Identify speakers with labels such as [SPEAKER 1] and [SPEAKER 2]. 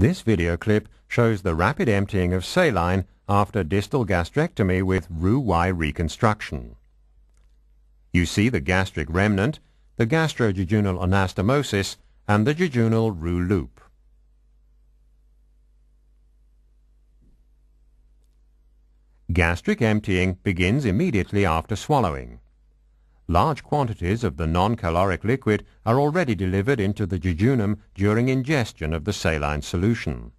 [SPEAKER 1] This video clip shows the rapid emptying of saline after distal gastrectomy with Roux-Y reconstruction. You see the gastric remnant, the gastrojejunal anastomosis, and the jejunal Roux loop. Gastric emptying begins immediately after swallowing large quantities of the non-caloric liquid are already delivered into the jejunum during ingestion of the saline solution.